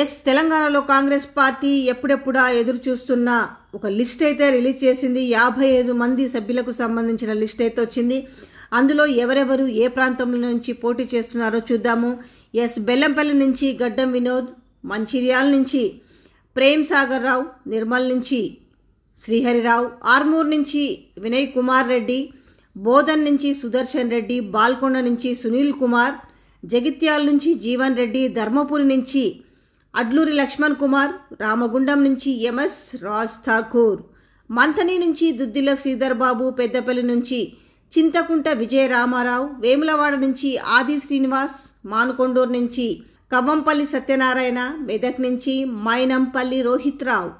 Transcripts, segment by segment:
yes తెలంగాణలో Congress party ఎప్పుడెప్పుడా ఎదురు చూస్తున్న ఒక లిస్ట్ అయితే రిలీజ్ చేసింది యాభై ఐదు మంది సభ్యులకు సంబంధించిన లిస్ట్ అయితే వచ్చింది అందులో ఎవరెవరు ఏ ప్రాంతం నుంచి పోటీ చేస్తున్నారో చూద్దాము ఎస్ బెల్లంపల్లి నుంచి గడ్డం వినోద్ మంచిర్యాల నుంచి ప్రేమ్ సాగర్ రావు నిర్మల్ నుంచి శ్రీహరిరావు ఆర్మూర్ నుంచి వినయ్ కుమార్ రెడ్డి బోధన్ నుంచి సుదర్శన్ రెడ్డి బాల్కొండ నుంచి సునీల్ కుమార్ జగిత్యాల నుంచి జీవన్ రెడ్డి ధర్మపురి నుంచి అడ్లూరి లక్ష్మణ్ కుమార్ రామగుండం నుంచి ఎంఎస్ రాజ్ ఠాకూర్ మంథని నుంచి దుద్దిల శ్రీధర్ బాబు పెద్దపల్లి నుంచి చింతకుంట విజయ రామారావు వేములవాడ నుంచి ఆది శ్రీనివాస్ మానుకొండూరు నుంచి కవ్వంపల్లి సత్యనారాయణ మెదక్ నుంచి మైనంపల్లి రోహిత్ రావు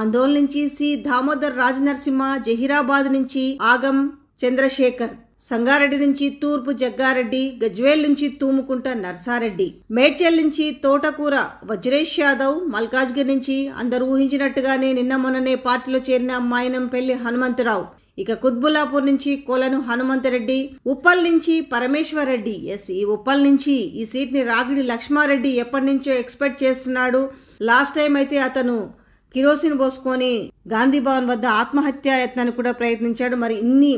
ఆందోళన నుంచి సి దామోదర్ రాజనరసింహ జహీరాబాద్ నుంచి ఆగం చంద్రశేఖర్ సంగారెడ్డి నుంచి తూర్పు జగ్గారెడ్డి గజ్వేల్ నుంచి తూముకుంట నర్సారెడ్డి మేడ్చల్ నుంచి తోటకూర వజ్రేష్ యాదవ్ మల్కాజ్గిరి నుంచి అందరూ ఊహించినట్టుగానే నిన్న మొన్ననే పార్టీలో చేరిన మాయనంపల్లి హనుమంతరావు ఇక కుత్బులాపూర్ నుంచి కోలను హనుమంతరెడ్డి ఉప్పల్ నుంచి పరమేశ్వర్ రెడ్డి ఎస్ ఈ ఉప్పల్ నుంచి ఈ సీట్ని రాగిడి లక్ష్మారెడ్డి ఎప్పటి నుంచో ఎక్స్పెక్ట్ చేస్తున్నాడు లాస్ట్ టైం అయితే అతను కిరోసిన్ పోసుకొని గాంధీభవన్ వద్ద వద్ద ఆత్మహత్యాయత్నాన్ని కూడా ప్రయత్నించాడు మరి ఇన్ని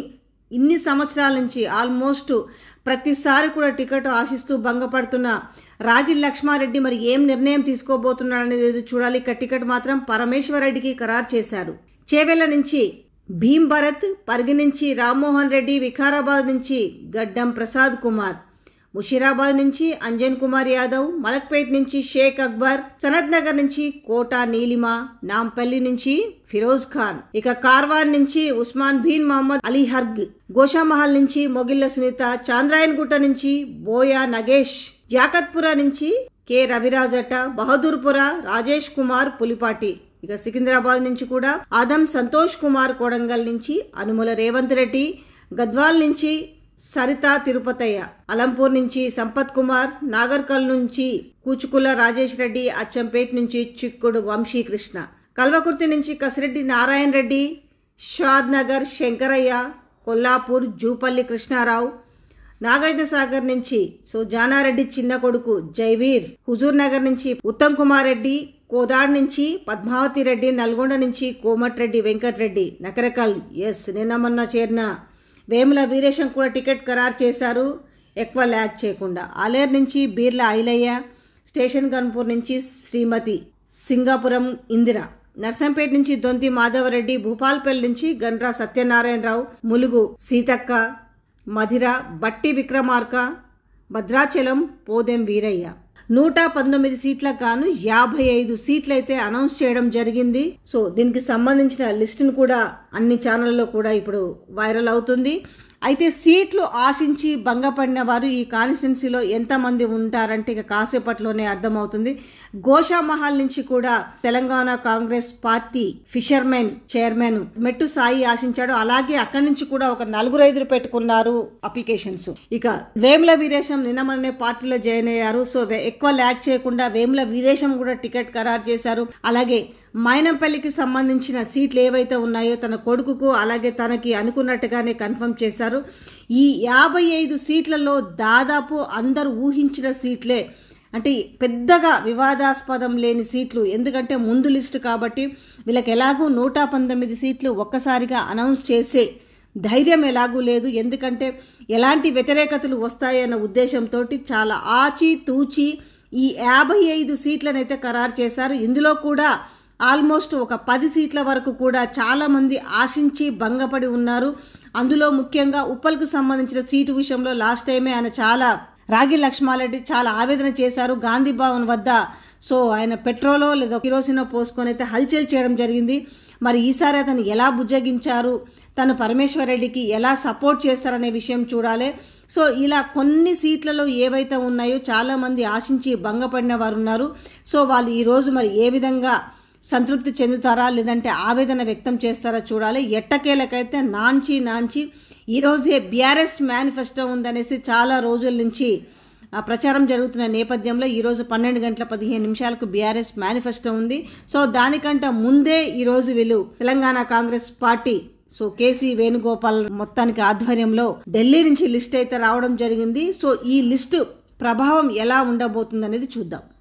ఇన్ని సంవత్సరాల నుంచి ఆల్మోస్ట్ ప్రతిసారి కూడా టికెట్ ఆశిస్తూ భంగపడుతున్న రాగి లక్ష్మారెడ్డి మరి ఏం నిర్ణయం తీసుకోబోతున్నాడనేది చూడాలి ఇక టికెట్ మాత్రం పరమేశ్వరరెడ్డికి ఖరారు చేశారు చేవెళ్ల నుంచి భీమ్ భరత్ పరిగి నుంచి రామ్మోహన్ రెడ్డి వికారాబాద్ నుంచి గడ్డం ప్రసాద్ కుమార్ ముషీరాబాద్ నుంచి అంజన్ కుమార్ యాదవ్ మలక్పేట్ నుంచి షేక్ అక్బర్ సనత్ నగర్ నుంచి కోటా నీలిమ నాంపల్లి నుంచి ఫిరోజ్ ఖాన్ ఇక కార్వాన్ నుంచి ఉస్మాన్ భీన్ మహమ్మద్ అలీ హర్గ్ గోషామహల్ నుంచి మొగిల్ల సునీత చాంద్రాయన్గుట్ట నుంచి బోయా నగేష్ జాకత్పుర నుంచి కె అట్ట బహదూర్పుర రాజేష్ కుమార్ పులిపాటి ఇక సికింద్రాబాద్ నుంచి కూడా ఆదం సంతోష్ కుమార్ కోడంగల్ నుంచి అనుమల రేవంత్ రెడ్డి గద్వాల్ నుంచి సరిత తిరుపతయ్య అలంపూర్ నుంచి సంపత్ కుమార్ నాగర్కల్ నుంచి కూచుకుల రాజేష్ రెడ్డి అచ్చంపేట్ నుంచి చిక్కుడు వంశీకృష్ణ కల్వకుర్తి నుంచి కసిరెడ్డి నారాయణ రెడ్డి షాద్ నగర్ శంకరయ్య కొల్లాపూర్ జూపల్లి కృష్ణారావు నాగార్జునసాగర్ నుంచి సుజానారెడ్డి చిన్న కొడుకు జైవీర్ హుజూర్ నగర్ నుంచి ఉత్తమ్ కుమార్ రెడ్డి కోదాడ్ నుంచి పద్మావతి రెడ్డి నల్గొండ నుంచి కోమట్రెడ్డి వెంకట్రెడ్డి నకరకల్ ఎస్ నిన్న మొన్న చేరిన వేముల వీరేశం కూడా టికెట్ ఖరారు చేశారు ఎక్కువ ల్యాక్ చేయకుండా అలేర్ నుంచి బీర్ల ఐలయ్య స్టేషన్ కన్పూర్ నుంచి శ్రీమతి సింగాపురం ఇందిర నర్సంపేట నుంచి దొంతి మాధవరెడ్డి భూపాల్పల్లి నుంచి గండ్రా సత్యనారాయణరావు ములుగు సీతక్క మధిర బట్టి విక్రమార్క భద్రాచలం పోదెం వీరయ్య నూట పంతొమ్మిది సీట్ల గాను యాభై ఐదు సీట్లు అయితే అనౌన్స్ చేయడం జరిగింది సో దీనికి సంబంధించిన లిస్టును కూడా అన్ని ఛానళ్ళలో కూడా ఇప్పుడు వైరల్ అవుతుంది అయితే సీట్లు ఆశించి భంగపడిన వారు ఈ కాన్స్టిట్యున్సీలో ఎంతమంది ఉంటారంటే ఇక కాసేపట్లోనే అర్థమవుతుంది గోషామహల్ నుంచి కూడా Telangana Congress party fishermen chairman Mettu Sai ఆశించాడు అలాగే అక్కడి నుంచి కూడా ఒక నలుగురు ఐదురు పెట్టుకున్నారు అప్లికేషన్స్ ఇక వేముల వీరేశం నిన్నమనే పార్టీలో జాయిన్ అయ్యారు సో ఎక్కువ ల్యాక్ చేయకుండా వేముల వీరేశం కూడా టికెట్ ఖరారు చేశారు అలాగే మైనంపల్లికి సంబంధించిన సీట్లు ఏవైతే ఉన్నాయో తన కొడుకుకు అలాగే తనకి అనుకున్నట్టుగానే కన్ఫర్మ్ చేశారు ఈ యాభై ఐదు సీట్లలో దాదాపు అందరూ ఊహించిన సీట్లే అంటే పెద్దగా వివాదాస్పదం లేని సీట్లు ఎందుకంటే ముందు లిస్టు కాబట్టి వీళ్ళకి ఎలాగూ నూట పంతొమ్మిది సీట్లు ఒక్కసారిగా అనౌన్స్ చేసే ధైర్యం ఎలాగూ లేదు ఎందుకంటే ఎలాంటి వ్యతిరేకతలు వస్తాయన్న ఉద్దేశంతో చాలా ఆచి తూచి ఈ యాభై ఐదు సీట్లనైతే ఖరారు చేశారు ఇందులో కూడా ఆల్మోస్ట్ ఒక పది సీట్ల వరకు కూడా చాలామంది ఆశించి భంగపడి ఉన్నారు అందులో ముఖ్యంగా ఉప్పల్కు సంబంధించిన సీటు విషయంలో లాస్ట్ టైమే ఆయన చాలా రాగి లక్ష్మారెడ్డి చాలా ఆవేదన చేశారు గాంధీ భవన్ వద్ద సో ఆయన పెట్రోలో లేదా కిరోసినో పోసుకొని అయితే హల్చల్ చేయడం జరిగింది మరి ఈసారి అతను ఎలా బుజ్జగించారు తను పరమేశ్వరరెడ్డికి ఎలా సపోర్ట్ చేస్తారనే విషయం చూడాలి సో ఇలా కొన్ని సీట్లలో ఏవైతే ఉన్నాయో చాలామంది ఆశించి భంగపడిన వారు ఉన్నారు సో వాళ్ళు ఈరోజు మరి ఏ విధంగా సంతృప్తి చెందుతారా లేదంటే ఆవేదన వ్యక్తం చేస్తారా చూడాలి ఎట్టకేలకైతే నాంచి నాంచి ఈరోజే బీఆర్ఎస్ మేనిఫెస్టో ఉందనేసి చాలా రోజుల నుంచి ప్రచారం జరుగుతున్న నేపథ్యంలో ఈరోజు పన్నెండు గంటల పదిహేను నిమిషాలకు బీఆర్ఎస్ మేనిఫెస్టో ఉంది సో దానికంటే ముందే ఈరోజు వీళ్ళు Telangana Congress party so KC Venugopal మొత్తానికి ఆధ్వర్యంలో ఢిల్లీ నుంచి లిస్ట్ అయితే రావడం జరిగింది సో ఈ లిస్టు ప్రభావం ఎలా ఉండబోతుంది అనేది చూద్దాం